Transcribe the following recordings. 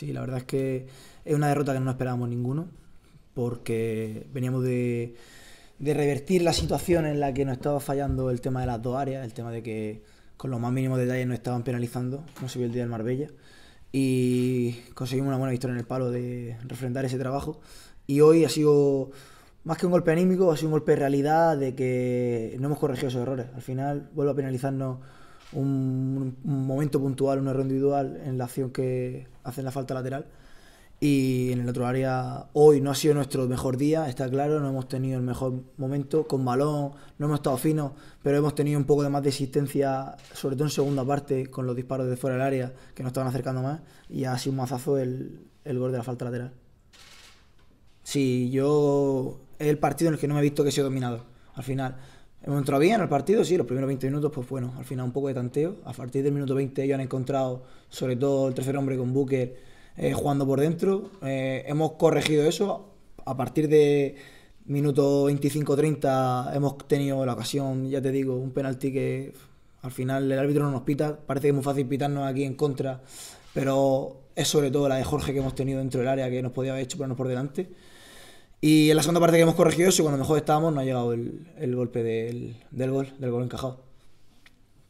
Sí, la verdad es que es una derrota que no esperábamos ninguno, porque veníamos de, revertir la situación en la que nos estaba fallando el tema de las dos áreas, el tema de que con los más mínimos detalles nos estaban penalizando, no se vio el día del Marbella, y conseguimos una buena victoria en el palo de refrendar ese trabajo. Y hoy ha sido más que un golpe anímico, ha sido un golpe de realidad de que no hemos corregido esos errores. Al final vuelve a penalizarnos un momento puntual, un error individual en la acción que hacen la falta lateral. Y en el otro área, hoy no ha sido nuestro mejor día, está claro, no hemos tenido el mejor momento con balón, no hemos estado finos, pero hemos tenido un poco de más de existencia, sobre todo en segunda parte, con los disparos de fuera del área que nos estaban acercando más, y ha sido un mazazo el, gol de la falta lateral. si yo. Es el partido en el que no me he visto que he sido dominado, al final. Hemos entrado bien al partido, sí, los primeros 20 minutos, pues bueno, al final un poco de tanteo. A partir del minuto 20 ellos han encontrado, sobre todo el tercer hombre con Booker, eh, jugando por dentro. Eh, hemos corregido eso. A partir de minuto 25-30 hemos tenido la ocasión, ya te digo, un penalti que al final el árbitro no nos pita. Parece que es muy fácil pitarnos aquí en contra, pero es sobre todo la de Jorge que hemos tenido dentro del área que nos podía haber hecho ponernos por delante. Y en la segunda parte que hemos corregido eso, cuando mejor estábamos, no ha llegado el, golpe del, gol, del gol encajado.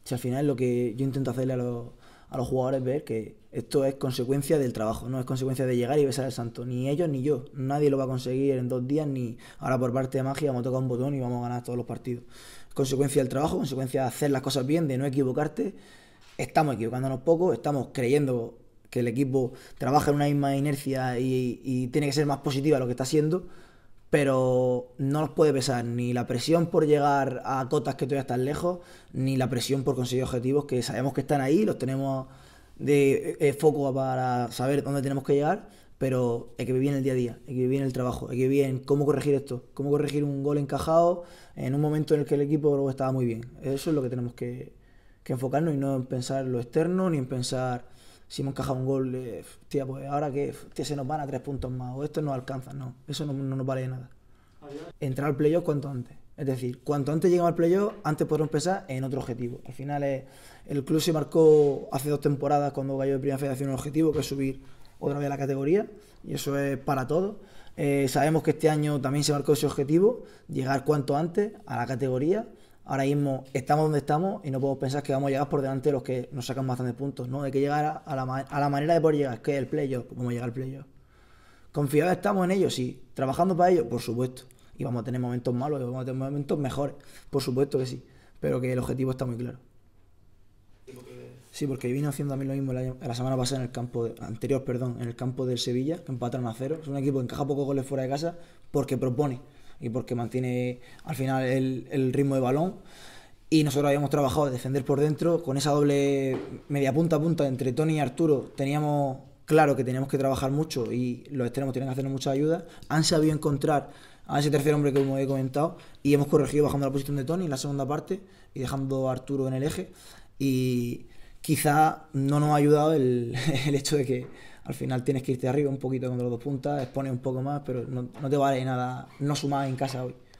Si al final lo que yo intento hacerle a, los jugadores es ver que esto es consecuencia del trabajo, no es consecuencia de llegar y besar al santo. Ni ellos ni yo. Nadie lo va a conseguir en dos días, ni ahora por parte de magia vamos a tocar un botón y vamos a ganar todos los partidos. Consecuencia del trabajo, consecuencia de hacer las cosas bien, de no equivocarte. Estamos equivocándonos poco, estamos creyendo que el equipo trabaja en una misma inercia y, tiene que ser más positiva lo que está haciendo, pero no nos puede pesar ni la presión por llegar a cotas que todavía están lejos, ni la presión por conseguir objetivos que sabemos que están ahí, los tenemos de eh, eh, foco para saber dónde tenemos que llegar, pero hay que vivir el día a día, hay que vivir el trabajo, hay que vivir cómo corregir esto, cómo corregir un gol encajado en un momento en el que el equipo estaba muy bien. Eso es lo que tenemos que, que enfocarnos y no en pensar lo externo, ni en pensar si hemos encajado un gol, eh, pues ahora que se nos van a tres puntos más o esto no alcanza. No, eso no, nos vale nada. Entrar al playoff cuanto antes. Es decir, cuanto antes llegamos al playoff, antes podemos pensar en otro objetivo. Al final, el club se marcó hace dos temporadas cuando cayó de Primera Federación un objetivo que es subir otra vez a la categoría y eso es para todos. Eh, sabemos que este año también se marcó ese objetivo, llegar cuanto antes a la categoría ahora mismo estamos donde estamos y no podemos pensar que vamos a llegar por delante de los que nos sacan bastantes puntos, ¿no? Hay que llegar a, la, manera de poder llegar, que es el playoff, cómo llegar al playoff. ¿Confiados estamos en ellos Sí. ¿Trabajando para ellos, Por supuesto. Y vamos a tener momentos malos y vamos a tener momentos mejores. Por supuesto que sí. Pero que el objetivo está muy claro. Sí, porque vine haciendo a mí lo mismo la, semana pasada en el campo anterior, perdón, en el campo del Sevilla, que empataron a cero. Es un equipo que encaja poco goles fuera de casa porque propone y porque mantiene al final el, ritmo de balón. Y nosotros habíamos trabajado de defender por dentro con esa doble media punta a punta entre Tony y Arturo. Teníamos claro que teníamos que trabajar mucho y los extremos tienen que hacernos mucha ayuda. Han sabido encontrar a ese tercer hombre que como he comentado y hemos corregido bajando la posición de Tony en la segunda parte y dejando a Arturo en el eje y quizá no nos ha ayudado el, el hecho de que al final tienes que irte arriba un poquito con los dos puntas, expones un poco más, pero no, te vale nada no sumar en casa hoy.